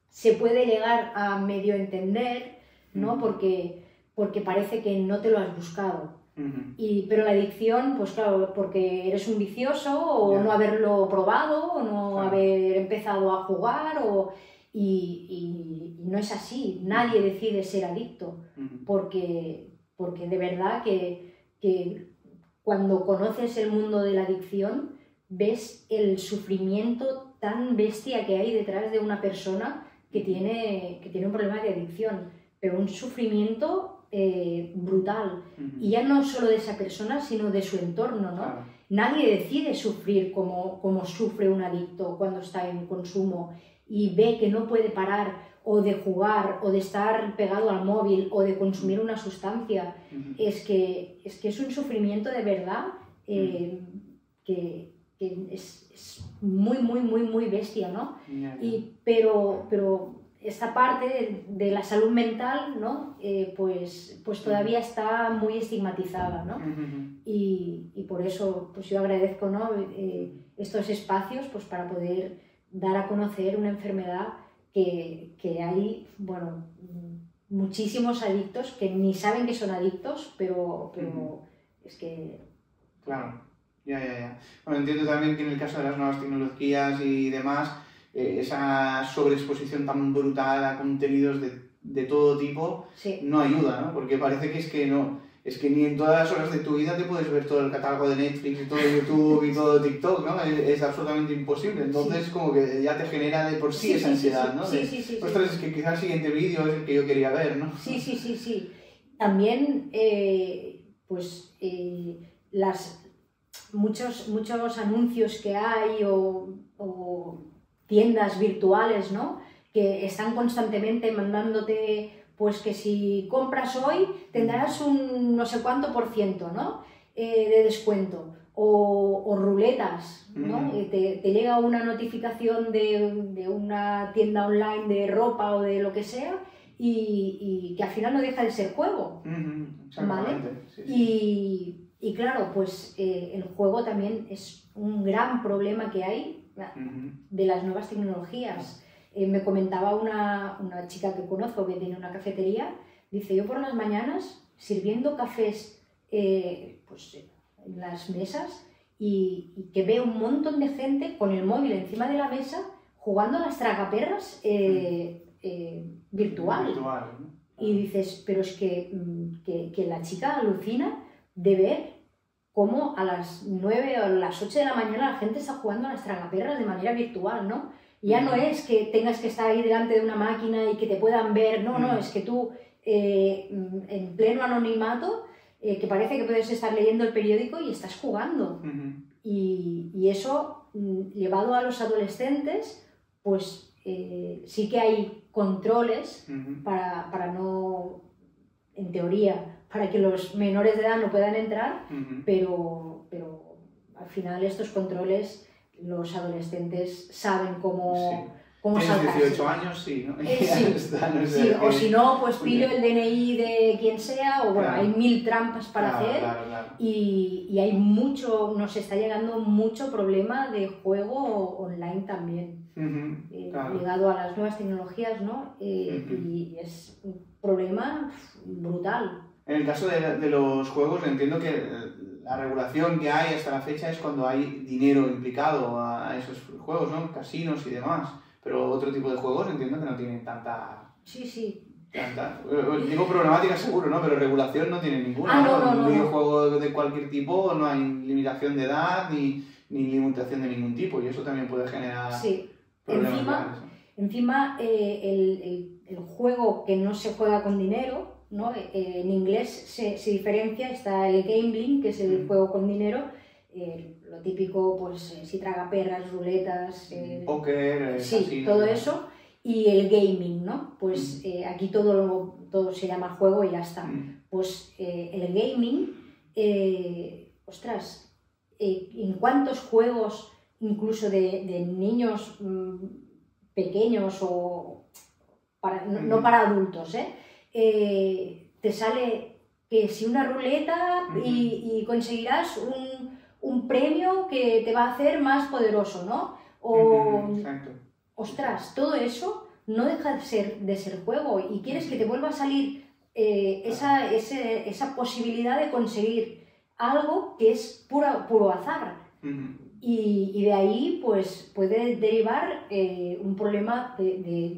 se puede llegar a medio entender, ¿no? Porque porque parece que no te lo has buscado. y, pero la adicción, pues claro, porque eres un vicioso o no haberlo probado o no haber empezado a jugar Y, no es así, nadie decide ser adicto porque, porque de verdad que, cuando conoces el mundo de la adicción ves el sufrimiento tan bestia que hay detrás de una persona que tiene, que tiene un problema de adicción, pero un sufrimiento eh, brutal. Y ya no solo de esa persona, sino de su entorno, Nadie decide sufrir como, como sufre un adicto cuando está en consumo y ve que no puede parar o de jugar o de estar pegado al móvil o de consumir una sustancia. es, que, es que es un sufrimiento de verdad eh, que, es, muy, muy, muy, muy bestia, ¿no? Y, pero, pero esta parte de, la salud mental, ¿no? Eh, pues, pues todavía está muy estigmatizada, ¿no? y, por eso pues yo agradezco ¿no? Eh, estos espacios pues, para poder dar a conocer una enfermedad que, hay, bueno, muchísimos adictos que ni saben que son adictos, pero, es que... Claro, ya, ya, ya. Bueno, entiendo también que en el caso de las nuevas tecnologías y demás, eh, esa sobreexposición tan brutal a contenidos de, todo tipo no ayuda, ¿no? Porque parece que es que no, es que ni en todas las horas de tu vida te puedes ver todo el catálogo de Netflix y todo YouTube y todo TikTok, ¿no? Es, absolutamente imposible. Entonces, como que ya te genera de por sí, esa ansiedad, ¿no? Ostras, es que quizás el siguiente vídeo es el que yo quería ver, ¿no? Sí, sí, sí, sí. También, eh, pues, eh, las, muchos, muchos anuncios que hay o tiendas virtuales, ¿no? Que están constantemente mandándote, pues que si compras hoy tendrás un no sé cuánto por ciento, ¿no? Eh, de descuento. O, ruletas, ¿no? Eh, te, llega una notificación de, una tienda online de ropa o de lo que sea y, que al final no deja de ser juego, y claro, pues eh, el juego también es un gran problema que hay de las nuevas tecnologías. Eh, me comentaba una, una, chica que conozco que tiene una cafetería, dice, yo por las mañanas sirviendo cafés eh, pues, en las mesas y, que ve un montón de gente con el móvil encima de la mesa jugando a las tragaperras eh, virtual. Y dices, pero es que, mm, que, que la chica alucina de ver cómo a las 9 o las 8 de la mañana la gente está jugando a las tragaperras de manera virtual, ¿no? ya no es que tengas que estar ahí delante de una máquina y que te puedan ver, no, no, es que tú eh, en pleno anonimato, eh, que parece que puedes estar leyendo el periódico y estás jugando. y, eso, mm, llevado a los adolescentes, pues eh, sí que hay controles para, para no, en teoría, para que los menores de edad no puedan entrar, pero, pero al final estos controles los adolescentes saben cómo... Sí. ¿Cómo Tienes 18 años, sí, ¿no? Eh, o si no, pues pido el DNI de quien sea, o bueno, hay mil trampas para hacer y, hay mucho, nos está llegando mucho problema de juego online también, eh, ligado a las nuevas tecnologías, ¿no? Eh, y es un problema brutal. En el caso de, de, los juegos, entiendo que eh, la regulación que hay hasta la fecha es cuando hay dinero implicado a esos juegos, ¿no? Casinos y demás. Pero otro tipo de juegos entiendo que no tienen tanta... Sí, sí. Tanta, eh, eh, digo problemática seguro, ¿no? Pero regulación no tiene ninguna. Ah, no, de cualquier tipo no hay limitación de edad ni, ni limitación de ningún tipo y eso también puede generar... Sí. encima, encima el juego que no se juega con dinero ¿no? Eh, en inglés se, diferencia, está el gambling, que es el mm. juego con dinero, eh, lo típico, pues eh, si traga perras, ruletas, sí, todo eso, y el gaming, ¿no? Pues mm. aquí todo, todo se llama juego y ya está. Mm. Pues el gaming, ostras, ¿en cuántos juegos, incluso de, niños pequeños o para, no, no para adultos, eh? Eh, te sale que si una ruleta y, conseguirás un, un, premio que te va a hacer más poderoso, ¿no? O, ostras, todo eso no deja de ser, de ser juego y quieres que te vuelva a salir eh, esa, esa, posibilidad de conseguir algo que es pura, puro azar. Y, y de ahí pues puede derivar eh, un problema de, de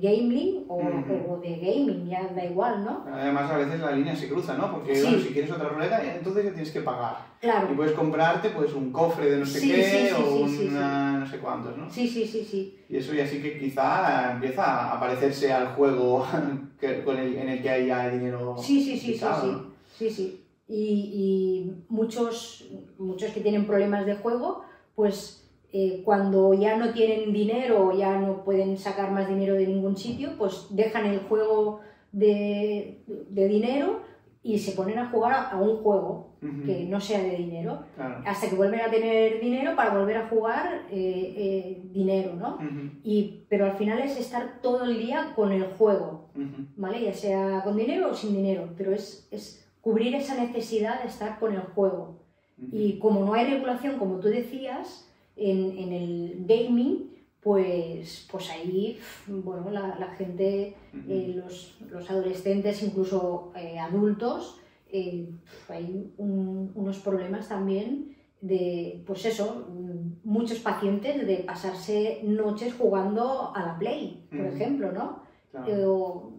o, de gaming, ya da igual, ¿no? Además a veces la línea se cruza, ¿no? Porque si quieres otra ruleta, entonces ya tienes que pagar. Claro. Y puedes comprarte pues un cofre de no sé qué o un no sé cuántos, ¿no? Sí, sí, sí, sí. Y eso ya sí que quizá empieza a parecerse al juego que, con el, en el que hay ya dinero. Sí, sí, sí, sí, sí. sí, sí. Y, y muchos, muchos que tienen problemas de juego pues eh, cuando ya no tienen dinero o ya no pueden sacar más dinero de ningún sitio, pues dejan el juego de, dinero y se ponen a jugar a, un juego que no sea de dinero, hasta que vuelven a tener dinero para volver a jugar eh, eh, dinero, ¿no? y, pero al final es estar todo el día con el juego, ¿vale? Ya sea con dinero o sin dinero, pero es cubrir esa necesidad de estar con el juego. Y como no hay regulación, como tú decías, en, el gaming, pues, pues ahí, bueno, la, gente, eh, los, adolescentes, incluso eh, adultos, eh, hay unos problemas también de, pues eso, mm, muchos pacientes de pasarse noches jugando a la Play, por ejemplo, ¿no?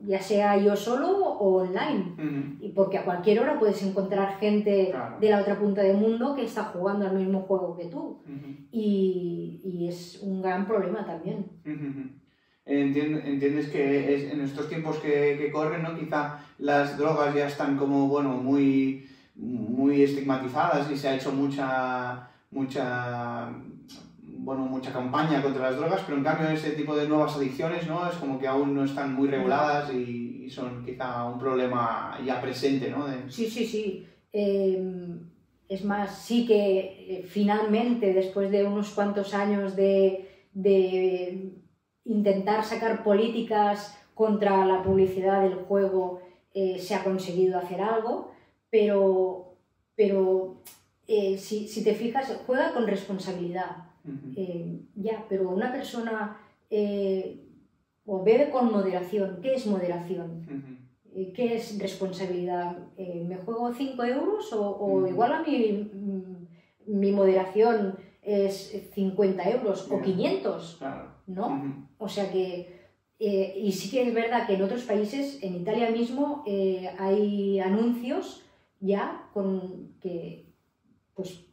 ya sea yo solo o online. Porque a cualquier hora puedes encontrar gente de la otra punta del mundo que está jugando al mismo juego que tú. y, es un gran problema también. entiendes que en estos tiempos que, que, corren, ¿no? quizá las drogas ya están como, bueno, muy, muy estigmatizadas y se ha hecho mucha, mucha bueno, mucha campaña contra las drogas, pero en cambio ese tipo de nuevas adicciones, ¿no? Es como que aún no están muy reguladas y, son quizá un problema ya presente, ¿no? Sí, sí, sí. Em, es más, sí que eh, finalmente, después de unos cuantos años de, intentar sacar políticas contra la publicidad del juego, eh, se ha conseguido hacer algo, pero, pero eh, si, te fijas, juega con responsabilidad. Eh, ya, pero una persona eh, o bebe con moderación. ¿Qué es moderación? Eh, ¿Qué es responsabilidad? ¿Me juego 5 euros o, igual a mi, mm, mi moderación es 50 euros o 500? ¿No? O sea que... y sí que es verdad que en otros países, en Italia mismo, hay anuncios ya con que pues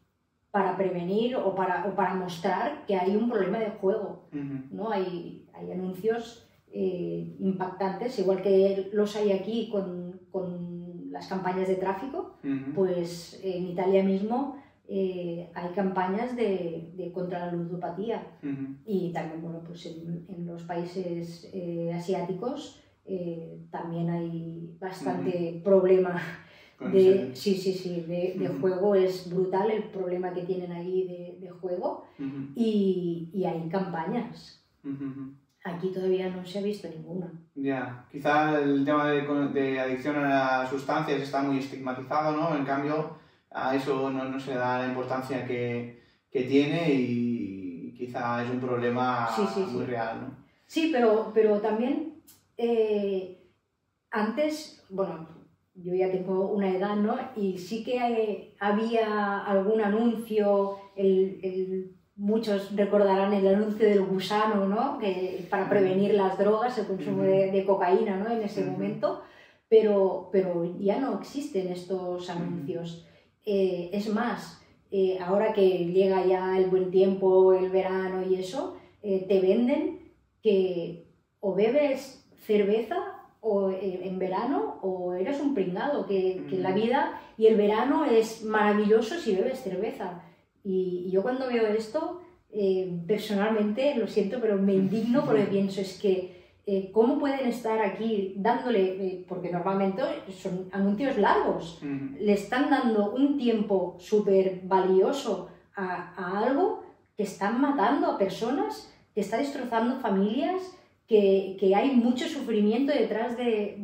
para prevenir o para, o para mostrar que hay un problema de juego. ¿no? Hay, hay anuncios eh, impactantes, igual que los hay aquí con, las campañas de tráfico, pues en Italia mismo eh, hay campañas de, de, contra la ludopatía y también pues en, los países eh, asiáticos también hay bastante problema de, sí, sí, sí, de, juego es brutal el problema que tienen ahí de, de juego y, y, hay campañas. Aquí todavía no se ha visto ninguna. Ya, quizá el tema de, de, adicción a las sustancias está muy estigmatizado, ¿no? En cambio, a eso no, no se da la importancia que, que, tiene y quizá es un problema muy real, ¿no? Sí, pero, pero también eh, antes, bueno, yo ya tengo una edad, ¿no? Y sí que eh, había algún anuncio, muchos recordarán el anuncio del gusano, ¿no? para prevenir las drogas, el consumo de, cocaína, ¿no? En ese momento, pero, pero ya no existen estos anuncios. Eh, es más, eh, ahora que llega ya el buen tiempo, el verano y eso, te venden que o bebes cerveza o en verano o eres un pringado, que, que la mm. vida y el verano es maravilloso si bebes cerveza. Y, yo cuando veo esto, eh, personalmente, lo siento, pero me indigno porque pienso, es que, eh, ¿cómo pueden estar aquí dándole, eh, porque normalmente son anuncios largos, mm. le están dando un tiempo súper valioso a, a algo que están matando a personas, que está destrozando familias? que, hay mucho sufrimiento detrás de,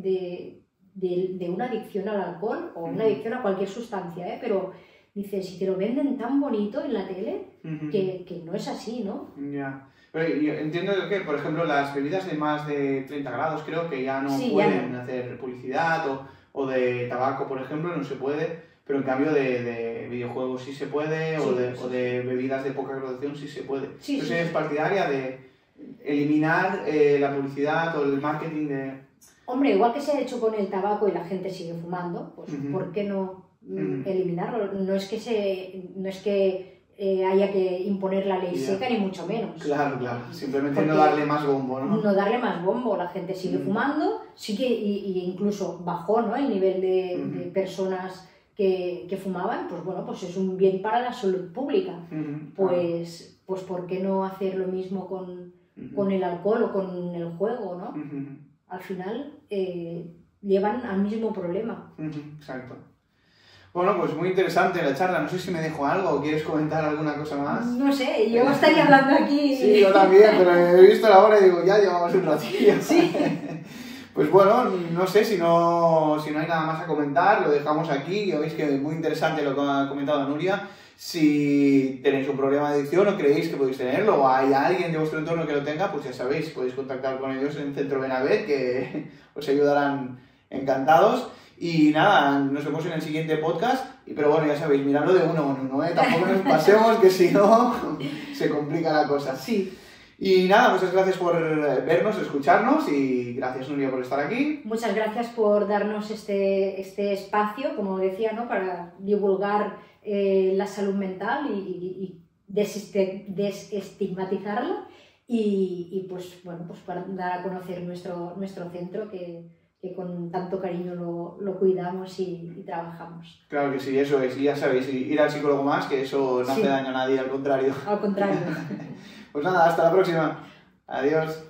de, una adicción al alcohol o una adicción a cualquier sustancia, ¿eh? pero dices, si te lo venden tan bonito en la tele, que, que, no es así, ¿no? Ya. entiendo que, por ejemplo, las bebidas de más de 30 grados creo que ya no pueden hacer publicidad o, o, de tabaco, por ejemplo, no se puede. Pero en cambio de, videojuegos sí se puede o, de, o, de, bebidas de poca graduación sí se puede. Entonces es partidaria de, eliminar eh, la publicidad o el marketing de... Hombre, igual que se ha hecho con el tabaco y la gente sigue fumando, pues ¿por qué no mm, eliminarlo? No es que, se, no es que eh, haya que imponer la ley seca, ni mucho menos. Claro, claro. Simplemente no darle más bombo, ¿no? No darle más bombo. La gente sigue fumando, sí que y, incluso bajó ¿no? el nivel de, personas que, que, fumaban, pues bueno, pues es un bien para la salud pública. Pues, pues ¿por qué no hacer lo mismo con con el alcohol o con el juego, ¿no? Al final eh, llevan al mismo problema. Exacto. Bueno, pues muy interesante la charla. No sé si me dejo algo o quieres comentar alguna cosa más. No sé, yo eh, estaría hablando aquí. sí, yo también, pero he visto la hora y digo, ya llevamos un ratillo. Sí. Pues bueno, no sé si no, hay nada más a comentar, lo dejamos aquí. Ya veis que es muy interesante lo que ha comentado Nuria. Si tenéis un problema de adicción o creéis que podéis tenerlo, o hay alguien de vuestro entorno que lo tenga, pues ya sabéis, podéis contactar con ellos en Centro Benavet, que os ayudarán encantados. Y nada, nos vemos en el siguiente podcast. Pero bueno, ya sabéis, miradlo de uno en uno, ¿eh? Tampoco nos pasemos, que si no, se complica la cosa. Sí. Y nada, muchas gracias por eh, vernos, escucharnos y gracias Nuria por estar aquí. Muchas gracias por darnos este, este espacio, como decía, ¿no? para divulgar eh, la salud mental y, y, desestigmatizarla y, y, pues bueno, pues para dar a conocer nuestro, nuestro centro que, que con tanto cariño lo, lo cuidamos y, trabajamos. Claro que sí, eso es. ya sabéis, ir al psicólogo más, que eso no sí. hace daño a nadie, al contrario. Al contrario. Pues nada, hasta la próxima. Adiós.